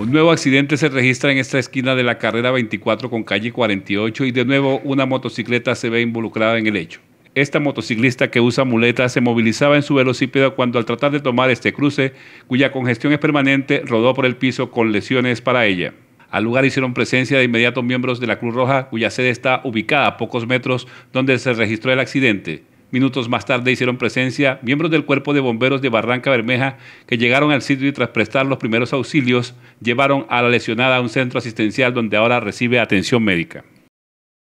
Un nuevo accidente se registra en esta esquina de la carrera 24 con calle 48 y de nuevo una motocicleta se ve involucrada en el hecho. Esta motociclista que usa muletas se movilizaba en su velocípedo cuando al tratar de tomar este cruce, cuya congestión es permanente, rodó por el piso con lesiones para ella. Al lugar hicieron presencia de inmediato miembros de la Cruz Roja, cuya sede está ubicada a pocos metros donde se registró el accidente. Minutos más tarde hicieron presencia miembros del cuerpo de bomberos de Barranca Bermeja que llegaron al sitio y tras prestar los primeros auxilios llevaron a la lesionada a un centro asistencial donde ahora recibe atención médica.